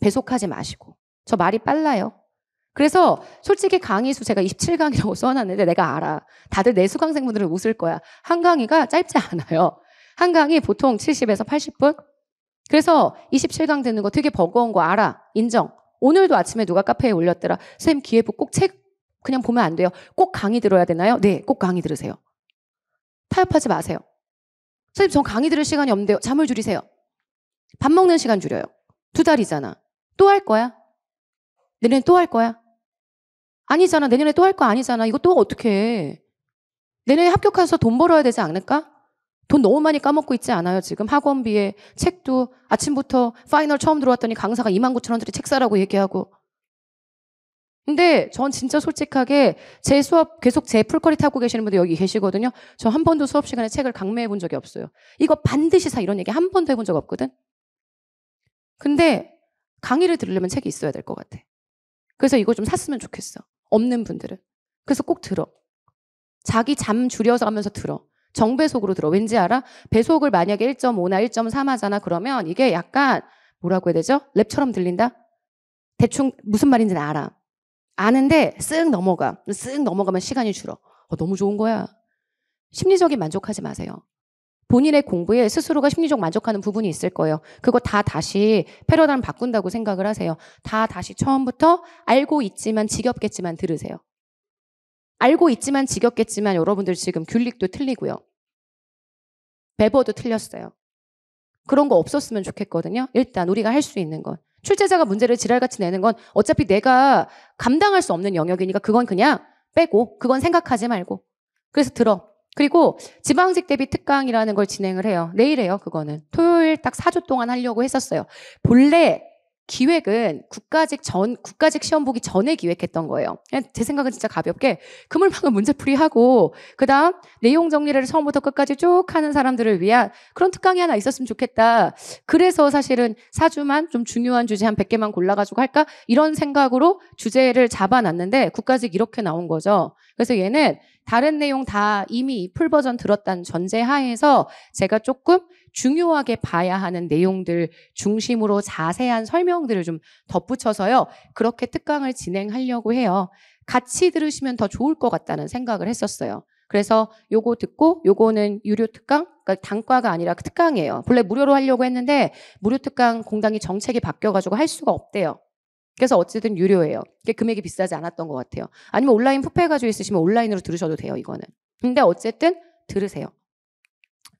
배속하지 마시고 저 말이 빨라요. 그래서 솔직히 강의 수 제가 27강이라고 써놨는데 내가 알아. 다들 내 수강생분들은 웃을 거야. 한 강의가 짧지 않아요. 한 강의 보통 70에서 80분? 그래서 27강 되는 거 되게 버거운 거 알아. 인정. 오늘도 아침에 누가 카페에 올렸더라. 선생님 기회부 꼭 책 그냥 보면 안 돼요. 꼭 강의 들어야 되나요? 네, 꼭 강의 들으세요. 타협하지 마세요. 선생님, 전 강의 들을 시간이 없는데요. 잠을 줄이세요. 밥 먹는 시간 줄여요. 두 달이잖아. 또 할 거야? 내년에 또 할 거야? 아니잖아. 내년에 또 할 거 아니잖아. 이거 또 어떻게 해? 내년에 합격해서 돈 벌어야 되지 않을까? 돈 너무 많이 까먹고 있지 않아요, 지금? 학원비에 책도 아침부터 파이널 처음 들어왔더니 강사가 2만 9천 원짜리 책 사라고 얘기하고. 근데 전 진짜 솔직하게 제 수업 계속 제 풀거리 타고 계시는 분들 여기 계시거든요. 저 한 번도 수업 시간에 책을 강매해 본 적이 없어요. 이거 반드시 사 이런 얘기 한 번도 해본 적 없거든. 근데 강의를 들으려면 책이 있어야 될 것 같아. 그래서 이거 좀 샀으면 좋겠어. 없는 분들은. 그래서 꼭 들어. 자기 잠 줄여서 하면서 들어. 정배속으로 들어. 왠지 알아? 배속을 만약에 1.5나 1.3 하잖아. 그러면 이게 약간 뭐라고 해야 되죠? 랩처럼 들린다? 대충 무슨 말인지는 알아. 아는데 쓱 넘어가. 쓱 넘어가면 시간이 줄어. 어, 너무 좋은 거야. 심리적인 만족하지 마세요. 본인의 공부에 스스로가 심리적 만족하는 부분이 있을 거예요. 그거 다 다시 패러다임 바꾼다고 생각을 하세요. 다 다시 처음부터 알고 있지만 지겹겠지만 들으세요. 알고 있지만 지겹겠지만 여러분들 지금 귤릭도 틀리고요. 베버도 틀렸어요. 그런 거 없었으면 좋겠거든요. 일단 우리가 할 수 있는 건. 출제자가 문제를 지랄같이 내는 건 어차피 내가 감당할 수 없는 영역이니까 그건 그냥 빼고 그건 생각하지 말고. 그래서 들어. 그리고 지방직 대비 특강이라는 걸 진행을 해요. 내일 해요, 그거는. 토요일 딱 4주 동안 하려고 했었어요. 본래 기획은 국가직 전 국가직 시험 보기 전에 기획했던 거예요. 제 생각은 진짜 가볍게 그물망은 문제풀이하고 그다음 내용 정리를 처음부터 끝까지 쭉 하는 사람들을 위한 그런 특강이 하나 있었으면 좋겠다. 그래서 사실은 사주만좀 중요한 주제 한 100개만 골라 가지고 할까? 이런 생각으로 주제를 잡아 놨는데 국가직 이렇게 나온 거죠. 그래서 얘는 다른 내용 다 이미 풀 버전 들었다는 전제 하에서 제가 조금 중요하게 봐야 하는 내용들 중심으로 자세한 설명들을 좀 덧붙여서요. 그렇게 특강을 진행하려고 해요. 같이 들으시면 더 좋을 것 같다는 생각을 했었어요. 그래서 요거 듣고 요거는 유료 특강 그러니까 단과가 아니라 특강이에요. 본래 무료로 하려고 했는데 무료 특강 공당이 정책이 바뀌어 가지고 할 수가 없대요. 그래서 어쨌든 유료예요. 이게 금액이 비싸지 않았던 것 같아요. 아니면 온라인 푸페 가지고 있으시면 온라인으로 들으셔도 돼요, 이거는. 근데 어쨌든 들으세요.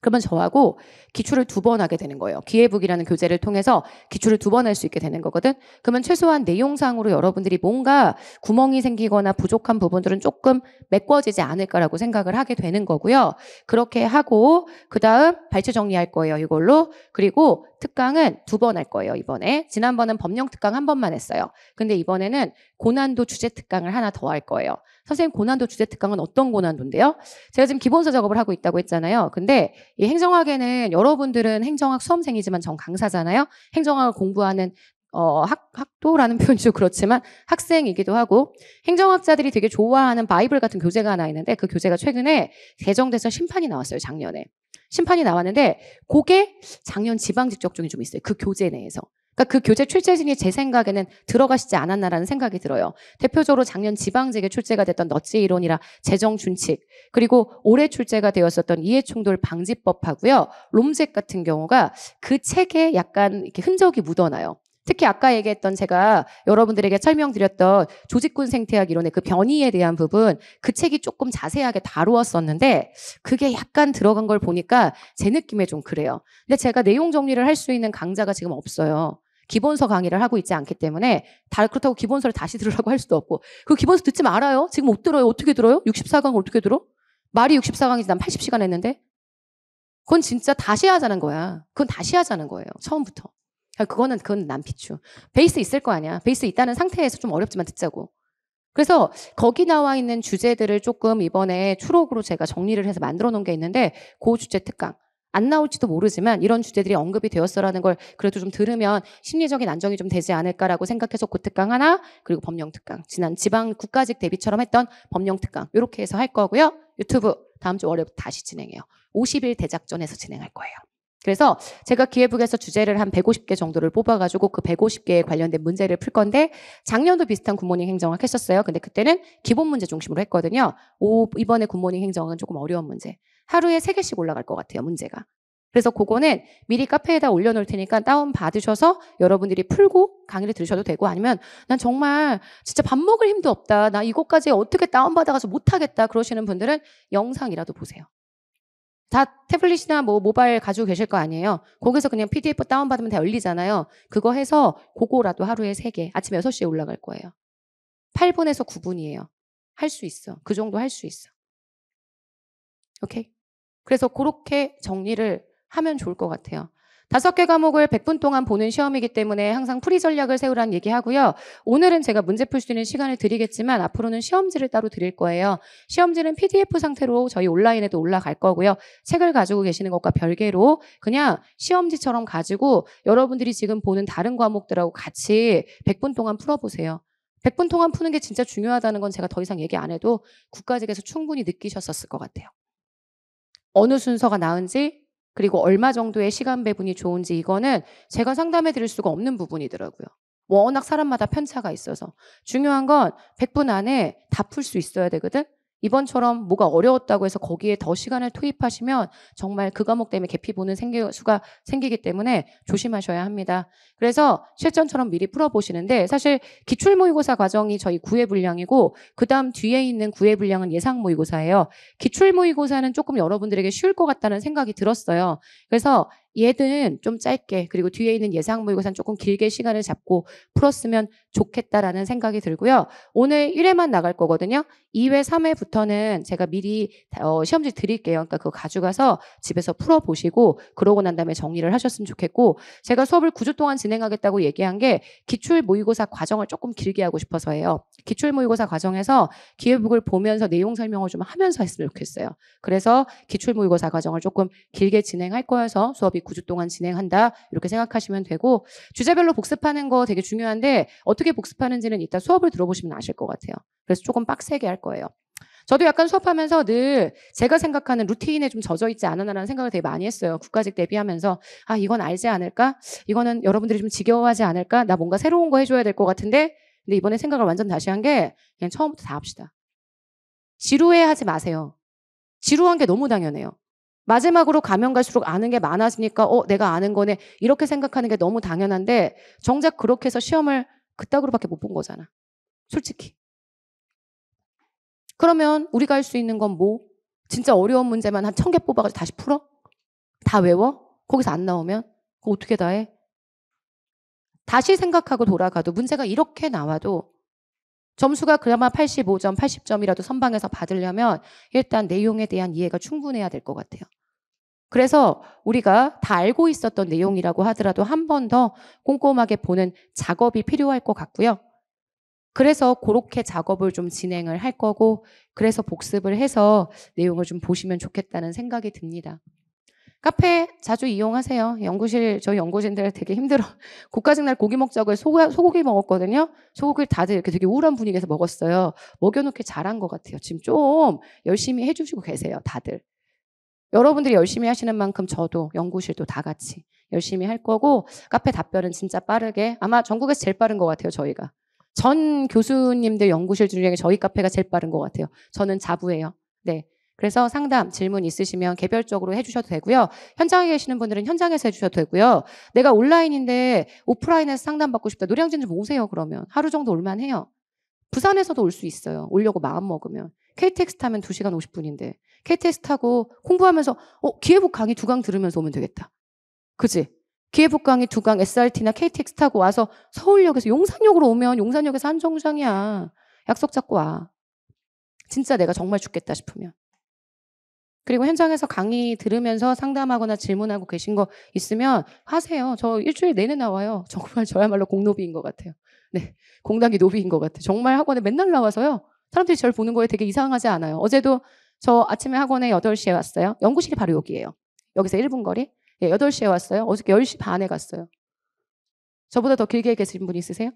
그러면 저하고 기출을 두 번 하게 되는 거예요. 기회북이라는 교재를 통해서 기출을 두 번 할 수 있게 되는 거거든. 그러면 최소한 내용상으로 여러분들이 뭔가 구멍이 생기거나 부족한 부분들은 조금 메꿔지지 않을까라고 생각을 하게 되는 거고요. 그렇게 하고 그다음 발췌 정리할 거예요. 이걸로. 그리고 특강은 두 번 할 거예요. 이번에. 지난번은 법령 특강 한 번만 했어요. 근데 이번에는 고난도 주제 특강을 하나 더 할 거예요. 선생님 고난도 주제 특강은 어떤 고난도인데요? 제가 지금 기본서 작업을 하고 있다고 했잖아요. 근데 이 행정학에는 여러분들은 행정학 수험생이지만 전 강사잖아요. 행정학을 공부하는 어, 학, 학도라는 표현이 좀 그렇지만 학생이기도 하고 행정학자들이 되게 좋아하는 바이블 같은 교재가 하나 있는데 그 교재가 최근에 개정돼서 심판이 나왔어요, 작년에. 심판이 나왔는데 그게 작년 지방직적 중에 좀 있어요. 그 교재 내에서. 그러니까 그 교재 출제진이 제 생각에는 들어가시지 않았나라는 생각이 들어요. 대표적으로 작년 지방재계 출제가 됐던 너치 이론이라 재정 준칙 그리고 올해 출제가 되었었던 이해충돌 방지법하고요. 롬잭 같은 경우가 그 책에 약간 이렇게 흔적이 묻어나요. 특히 아까 얘기했던 제가 여러분들에게 설명드렸던 조직군 생태학 이론의 그 변이에 대한 부분 그 책이 조금 자세하게 다루었었는데 그게 약간 들어간 걸 보니까 제 느낌에 좀 그래요. 근데 제가 내용 정리를 할 수 있는 강좌가 지금 없어요. 기본서 강의를 하고 있지 않기 때문에 다 그렇다고 기본서를 다시 들으라고 할 수도 없고 그 기본서 듣지 말아요. 지금 못 들어요. 어떻게 들어요? 64강 어떻게 들어? 말이 64강이지 난 80시간 했는데 그건 진짜 다시 하자는 거야. 그건 다시 하자는 거예요. 처음부터. 아, 그거는 그건 난피추 베이스 있을 거 아니야. 베이스 있다는 상태에서 좀 어렵지만 듣자고. 그래서 거기 나와 있는 주제들을 조금 이번에 추록으로 제가 정리를 해서 만들어 놓은 게 있는데 고 그 주제 특강. 안 나올지도 모르지만 이런 주제들이 언급이 되었어라는 걸 그래도 좀 들으면 심리적인 안정이 좀 되지 않을까라고 생각해서 고특강 그 하나 그리고 법령 특강 지난 지방 국가직 대비처럼 했던 법령 특강 이렇게 해서 할 거고요 유튜브 다음 주 월요일 부터 다시 진행해요 50일 대작전에서 진행할 거예요 그래서 제가 기회북에서 주제를 한 150개 정도를 뽑아가지고 그 150개에 관련된 문제를 풀 건데 작년도 비슷한 굿모닝 행정학 했었어요. 근데 그때는 기본 문제 중심으로 했거든요. 오, 이번에 굿모닝 행정학은 조금 어려운 문제. 하루에 3개씩 올라갈 것 같아요, 문제가. 그래서 그거는 미리 카페에다 올려놓을 테니까 다운받으셔서 여러분들이 풀고 강의를 들으셔도 되고 아니면 난 정말 진짜 밥 먹을 힘도 없다. 나 이것까지 어떻게 다운받아가서 못하겠다. 그러시는 분들은 영상이라도 보세요. 다 태블릿이나 뭐 모바일 가지고 계실 거 아니에요. 거기서 그냥 PDF 다운받으면 다 열리잖아요. 그거 해서 그거라도 하루에 3개, 아침 6시에 올라갈 거예요. 8분에서 9분이에요. 할 수 있어. 그 정도 할 수 있어. 오케이? 그래서 그렇게 정리를 하면 좋을 것 같아요. 다섯 개 과목을 100분 동안 보는 시험이기 때문에 항상 풀이 전략을 세우라는 얘기하고요. 오늘은 제가 문제 풀 수 있는 시간을 드리겠지만 앞으로는 시험지를 따로 드릴 거예요. 시험지는 PDF 상태로 저희 온라인에도 올라갈 거고요. 책을 가지고 계시는 것과 별개로 그냥 시험지처럼 가지고 여러분들이 지금 보는 다른 과목들하고 같이 100분 동안 풀어보세요. 100분 동안 푸는 게 진짜 중요하다는 건 제가 더 이상 얘기 안 해도 국가직에서 충분히 느끼셨었을 것 같아요. 어느 순서가 나은지 그리고 얼마 정도의 시간 배분이 좋은지 이거는 제가 상담해 드릴 수가 없는 부분이더라고요. 워낙 사람마다 편차가 있어서. 중요한 건 100분 안에 다 풀 수 있어야 되거든? 이번처럼 뭐가 어려웠다고 해서 거기에 더 시간을 투입하시면 정말 그 과목 때문에 개피 보는 생기, 수가 생기기 때문에 조심하셔야 합니다. 그래서 실전처럼 미리 풀어보시는데 사실 기출모의고사 과정이 저희 구회 분량이고 그 다음 뒤에 있는 구회 분량은 예상모의고사예요. 기출모의고사는 조금 여러분들에게 쉬울 것 같다는 생각이 들었어요. 그래서 얘는 좀 짧게 그리고 뒤에 있는 예상모의고사는 조금 길게 시간을 잡고 풀었으면 좋겠다라는 생각이 들고요. 오늘 1회만 나갈 거거든요. 2회, 3회부터는 제가 미리 어, 시험지 드릴게요. 그러니까 그거 가져가서 집에서 풀어보시고 그러고 난 다음에 정리를 하셨으면 좋겠고 제가 수업을 9주 동안 진행하겠다고 얘기한 게 기출 모의고사 과정을 조금 길게 하고 싶어서 해요. 기출 모의고사 과정에서 기회북을 보면서 내용 설명을 좀 하면서 했으면 좋겠어요. 그래서 기출 모의고사 과정을 조금 길게 진행할 거여서 수업이 9주 동안 진행한다 이렇게 생각하시면 되고 주제별로 복습하는 거 되게 중요한데 어떻게 어떻게 복습하는지는 이따 수업을 들어보시면 아실 것 같아요. 그래서 조금 빡세게 할 거예요. 저도 약간 수업하면서 늘 제가 생각하는 루틴에 좀 젖어 있지 않았나라는 생각을 되게 많이 했어요. 국가직 대비하면서 아 이건 알지 않을까? 이거는 여러분들이 좀 지겨워하지 않을까? 나 뭔가 새로운 거 해줘야 될 것 같은데 근데 이번에 생각을 완전 다시 한 게 그냥 처음부터 다 합시다. 지루해하지 마세요. 지루한 게 너무 당연해요. 마지막으로 가면 갈수록 아는 게 많아지니까 어 내가 아는 거네 이렇게 생각하는 게 너무 당연한데 정작 그렇게 해서 시험을 그따구로밖에 못 본 거잖아. 솔직히. 그러면 우리가 할 수 있는 건 뭐? 진짜 어려운 문제만 한 천 개 뽑아가지고 다시 풀어? 다 외워? 거기서 안 나오면? 그거 어떻게 다 해? 다시 생각하고 돌아가도 문제가 이렇게 나와도 점수가 그나마 85점, 80점이라도 선방에서 받으려면 일단 내용에 대한 이해가 충분해야 될 것 같아요. 그래서 우리가 다 알고 있었던 내용이라고 하더라도 한 번 더 꼼꼼하게 보는 작업이 필요할 것 같고요. 그래서 그렇게 작업을 좀 진행을 할 거고, 그래서 복습을 해서 내용을 좀 보시면 좋겠다는 생각이 듭니다. 카페 자주 이용하세요. 연구실, 저 연구진들 되게 힘들어. 국가직 날 고기 먹자고 소고, 소고기 먹었거든요. 소고기를 다들 이렇게 되게 우울한 분위기에서 먹었어요. 먹여놓게 잘한 것 같아요. 지금 좀 열심히 해주시고 계세요, 다들. 여러분들이 열심히 하시는 만큼 저도 연구실도 다 같이 열심히 할 거고 카페 답변은 진짜 빠르게 아마 전국에서 제일 빠른 것 같아요 저희가 전 교수님들 연구실 중에 저희 카페가 제일 빠른 것 같아요 저는 자부해요네 그래서 상담 질문 있으시면 개별적으로 해주셔도 되고요 현장에 계시는 분들은 현장에서 해주셔도 되고요 내가 온라인인데 오프라인에서 상담 받고 싶다 노량진 좀 오세요 그러면 하루 정도 올만해요 부산에서도 올 수 있어요 오려고 마음 먹으면 KTX 타면 2시간 50분인데 KTX 타고 공부하면서 어 기회복 강의 두 강 들으면서 오면 되겠다. 그지? 기회복 강의 두 강 SRT나 KTX 타고 와서 서울역에서 용산역으로 오면 용산역에서 한정장이야. 약속 잡고 와. 진짜 내가 정말 죽겠다 싶으면. 그리고 현장에서 강의 들으면서 상담하거나 질문하고 계신 거 있으면 하세요. 저 일주일 내내 나와요. 정말 저야말로 공노비인 것 같아요. 네. 공당기 노비인 것 같아요. 정말 학원에 맨날 나와서요. 사람들이 저를 보는 거에 되게 이상하지 않아요. 어제도 저 아침에 학원에 8시에 왔어요. 연구실이 바로 여기예요. 여기서 1분 거리. 예, 8시에 왔어요. 어저께 10시 반에 갔어요. 저보다 더 길게 계신 분 있으세요?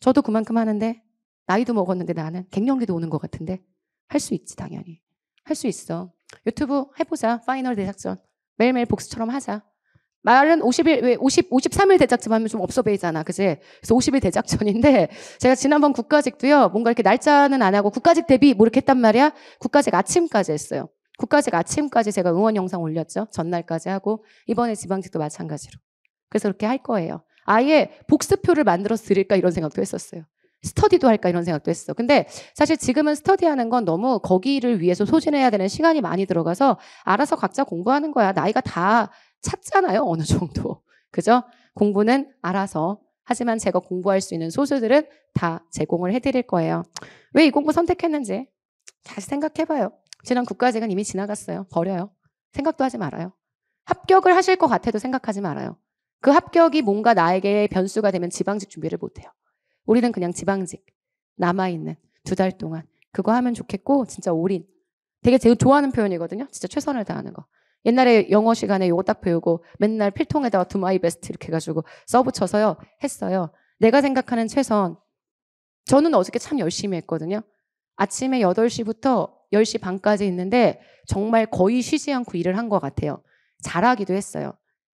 저도 그만큼 하는데 나이도 먹었는데 나는 갱년기도 오는 것 같은데 할 수 있지 당연히 할 수 있어 유튜브 해보자 파이널 대작전 매일매일 복수처럼 하자 말은 50일, 왜 50, 53일 대작전 하면 좀 없어 보이잖아. 그지? 그래서 50일 대작전인데, 제가 지난번 국가직도요, 뭔가 이렇게 날짜는 안 하고, 국가직 대비 뭐 이렇게 했단 말이야? 국가직 아침까지 했어요. 국가직 아침까지 제가 응원 영상 올렸죠. 전날까지 하고, 이번에 지방직도 마찬가지로. 그래서 그렇게 할 거예요. 아예 복습표를 만들어서 드릴까 이런 생각도 했었어요. 스터디도 할까 이런 생각도 했어. 근데 사실 지금은 스터디하는 건 너무 거기를 위해서 소진해야 되는 시간이 많이 들어가서 알아서 각자 공부하는 거야. 나이가 다 찾잖아요. 어느 정도. 그죠? 공부는 알아서. 하지만 제가 공부할 수 있는 소수들은 다 제공을 해드릴 거예요. 왜 이 공부 선택했는지 다시 생각해봐요. 지난 국가직은 이미 지나갔어요. 버려요. 생각도 하지 말아요. 합격을 하실 것 같아도 생각하지 말아요. 그 합격이 뭔가 나에게 변수가 되면 지방직 준비를 못해요. 우리는 그냥 지방직 남아있는 두 달 동안 그거 하면 좋겠고 진짜 올인 되게 제가 좋아하는 표현이거든요. 진짜 최선을 다하는 거. 옛날에 영어 시간에 요거 딱 배우고 맨날 필통에다가 두 마이 베스트 이렇게 해가지고 써붙여서요 했어요. 내가 생각하는 최선. 저는 어저께 참 열심히 했거든요. 아침에 8시부터 10시 반까지 있는데 정말 거의 쉬지 않고 일을 한 것 같아요. 잘하기도 했어요.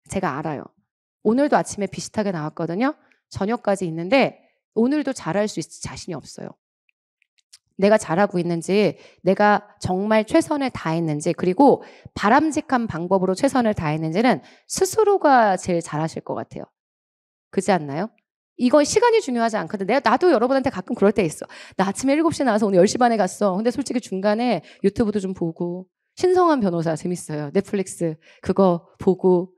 제가 알아요. 오늘도 아침에 비슷하게 나왔거든요. 저녁까지 있는데 오늘도 잘할 수 있을 자신이 없어요. 내가 잘하고 있는지, 내가 정말 최선을 다했는지, 그리고 바람직한 방법으로 최선을 다했는지는 스스로가 제일 잘하실 것 같아요. 그지 않나요? 이건 시간이 중요하지 않거든. 내가, 나도 여러분한테 가끔 그럴 때 있어. 나 아침에 7시 나와서 오늘 10시 반에 갔어. 근데 솔직히 중간에 유튜브도 좀 보고, 신성한 변호사 재밌어요. 넷플릭스 그거 보고,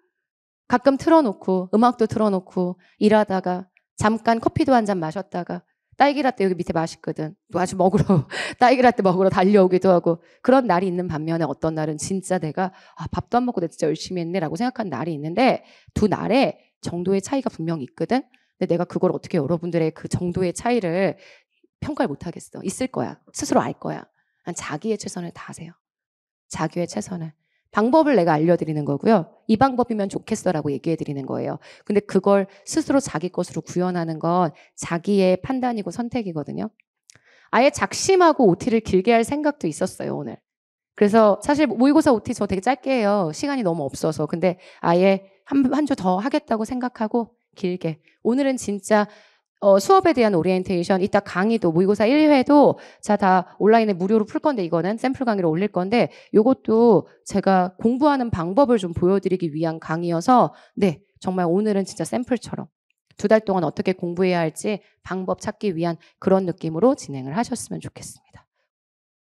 가끔 틀어놓고, 음악도 틀어놓고, 일하다가, 잠깐 커피도 한 잔 마셨다가, 딸기라떼 여기 밑에 맛있거든. 뭐 아주 먹으러 딸기라떼 먹으러 달려오기도 하고 그런 날이 있는 반면에 어떤 날은 진짜 내가 아, 밥도 안 먹고 내가 진짜 열심히 했네라고 생각한 날이 있는데 두 날에 정도의 차이가 분명히 있거든. 근데 내가 그걸 어떻게 여러분들의 그 정도의 차이를 평가를 못 하겠어. 있을 거야. 스스로 알 거야. 자기의 최선을 다하세요. 자기의 최선을. 방법을 내가 알려드리는 거고요. 이 방법이면 좋겠어라고 얘기해드리는 거예요. 근데 그걸 스스로 자기 것으로 구현하는 건 자기의 판단이고 선택이거든요. 아예 작심하고 OT를 길게 할 생각도 있었어요, 오늘. 그래서 사실 모의고사 OT 저 되게 짧게 해요. 시간이 너무 없어서. 근데 아예 한, 한 주 더 하겠다고 생각하고 길게. 오늘은 진짜 어, 수업에 대한 오리엔테이션, 이따 강의도 모의고사 1회도 자 다 온라인에 무료로 풀 건데 이거는 샘플 강의로 올릴 건데 요것도 제가 공부하는 방법을 좀 보여드리기 위한 강의여서 네 정말 오늘은 진짜 샘플처럼 두 달 동안 어떻게 공부해야 할지 방법 찾기 위한 그런 느낌으로 진행을 하셨으면 좋겠습니다.